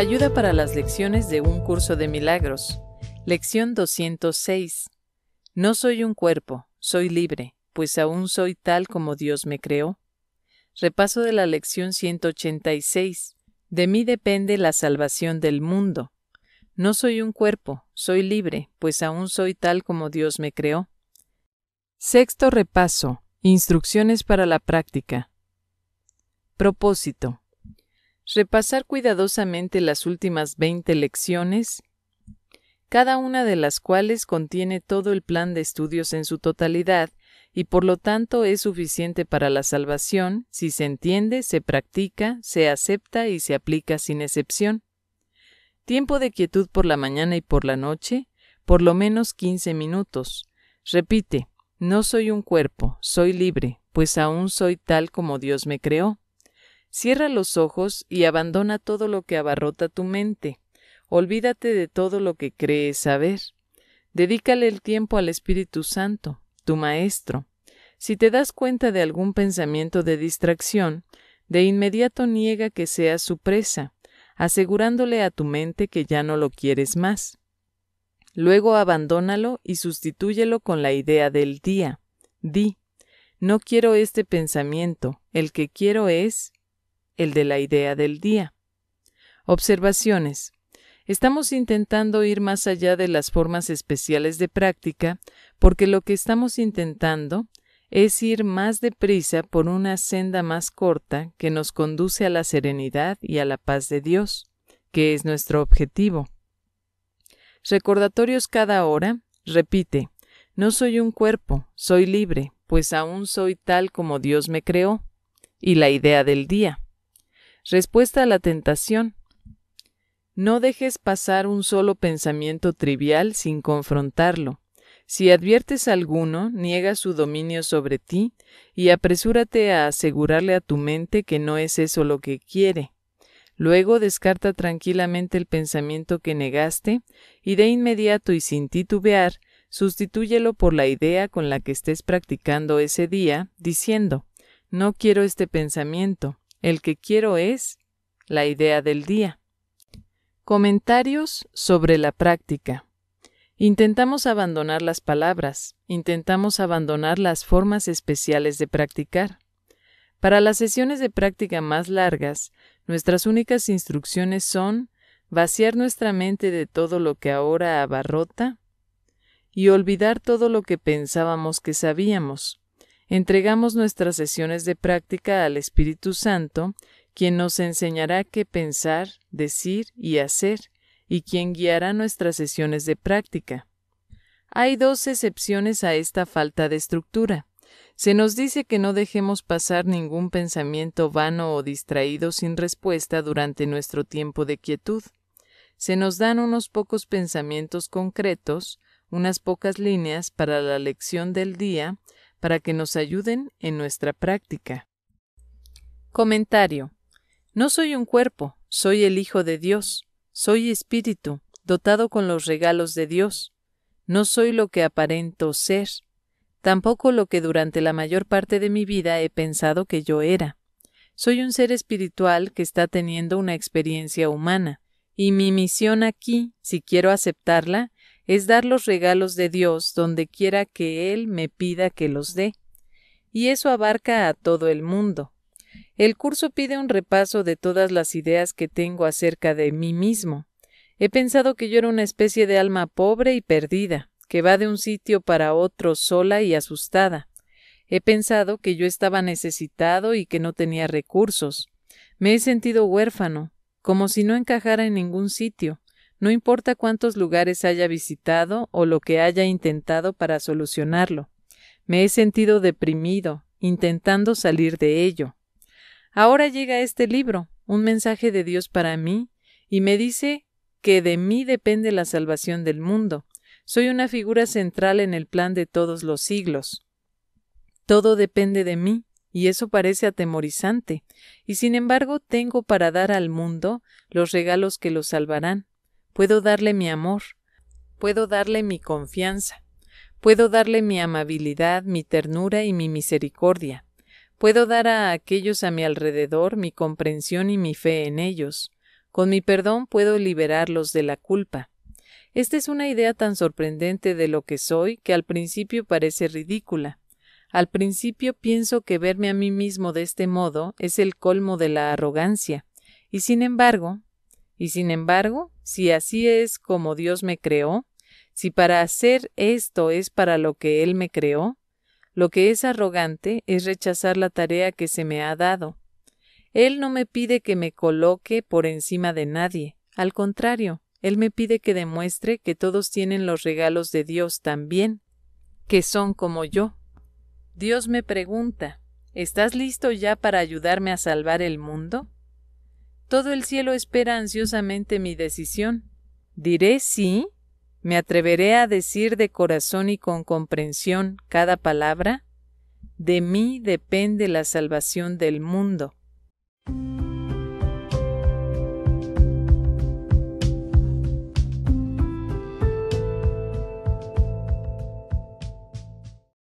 Ayuda para las lecciones de un curso de milagros. Lección 206. No soy un cuerpo, soy libre, pues aún soy tal como Dios me creó. Repaso de la lección 186. De mí depende la salvación del mundo. No soy un cuerpo, soy libre, pues aún soy tal como Dios me creó. Sexto repaso. Instrucciones para la práctica. Propósito. Repasar cuidadosamente las últimas 20 lecciones, cada una de las cuales contiene todo el plan de estudios en su totalidad y por lo tanto es suficiente para la salvación si se entiende, se practica, se acepta y se aplica sin excepción. Tiempo de quietud por la mañana y por la noche, por lo menos 15 minutos. Repite, no soy un cuerpo, soy libre, pues aún soy tal como Dios me creó. Cierra los ojos y abandona todo lo que abarrota tu mente. Olvídate de todo lo que crees saber. Dedícale el tiempo al Espíritu Santo, tu Maestro. Si te das cuenta de algún pensamiento de distracción, de inmediato niega que sea su presa, asegurándole a tu mente que ya no lo quieres más. Luego abandónalo y sustitúyelo con la idea del día. Di, no quiero este pensamiento, el que quiero es el de la idea del día. Observaciones. Estamos intentando ir más allá de las formas especiales de práctica porque lo que estamos intentando es ir más deprisa por una senda más corta que nos conduce a la serenidad y a la paz de Dios, que es nuestro objetivo. Recordatorios cada hora, repite, no soy un cuerpo, soy libre, pues aún soy tal como Dios me creó. Y la idea del día. Respuesta a la tentación. No dejes pasar un solo pensamiento trivial sin confrontarlo. Si adviertes alguno, niega su dominio sobre ti y apresúrate a asegurarle a tu mente que no es eso lo que quiere. Luego descarta tranquilamente el pensamiento que negaste y de inmediato y sin titubear, sustitúyelo por la idea con la que estés practicando ese día, diciendo, no quiero este pensamiento, el que quiero es la idea del día. Comentarios sobre la práctica. Intentamos abandonar las palabras, intentamos abandonar las formas especiales de practicar. Para las sesiones de práctica más largas, nuestras únicas instrucciones son vaciar nuestra mente de todo lo que ahora abarrota y olvidar todo lo que pensábamos que sabíamos, entregamos nuestras sesiones de práctica al Espíritu Santo, quien nos enseñará qué pensar, decir y hacer, y quien guiará nuestras sesiones de práctica. Hay dos excepciones a esta falta de estructura. Se nos dice que no dejemos pasar ningún pensamiento vano o distraído sin respuesta durante nuestro tiempo de quietud. Se nos dan unos pocos pensamientos concretos, unas pocas líneas para la lección del día, para que nos ayuden en nuestra práctica. Comentario. No soy un cuerpo, soy el Hijo de Dios, soy espíritu, dotado con los regalos de Dios. No soy lo que aparento ser, tampoco lo que durante la mayor parte de mi vida he pensado que yo era. Soy un ser espiritual que está teniendo una experiencia humana, y mi misión aquí, si quiero aceptarla, es dar los regalos de Dios donde quiera que Él me pida que los dé. Y eso abarca a todo el mundo. El curso pide un repaso de todas las ideas que tengo acerca de mí mismo. He pensado que yo era una especie de alma pobre y perdida, que va de un sitio para otro sola y asustada. He pensado que yo estaba necesitado y que no tenía recursos. Me he sentido huérfano, como si no encajara en ningún sitio, no importa cuántos lugares haya visitado o lo que haya intentado para solucionarlo. Me he sentido deprimido, intentando salir de ello. Ahora llega este libro, un mensaje de Dios para mí, y me dice que de mí depende la salvación del mundo. Soy una figura central en el plan de todos los siglos. Todo depende de mí, y eso parece atemorizante, y sin embargo tengo para dar al mundo los regalos que lo salvarán puedo darle mi amor, puedo darle mi confianza, puedo darle mi amabilidad, mi ternura y mi misericordia, puedo dar a aquellos a mi alrededor mi comprensión y mi fe en ellos, con mi perdón puedo liberarlos de la culpa. Esta es una idea tan sorprendente de lo que soy que al principio parece ridícula. Al principio pienso que verme a mí mismo de este modo es el colmo de la arrogancia, y sin embargo, y sin embargo, si así es como Dios me creó, si para hacer esto es para lo que Él me creó, lo que es arrogante es rechazar la tarea que se me ha dado. Él no me pide que me coloque por encima de nadie, al contrario, Él me pide que demuestre que todos tienen los regalos de Dios también, que son como yo. Dios me pregunta ¿Estás listo ya para ayudarme a salvar el mundo? Todo el cielo espera ansiosamente mi decisión. Diré sí, me atreveré a decir de corazón y con comprensión cada palabra. De mí depende la salvación del mundo.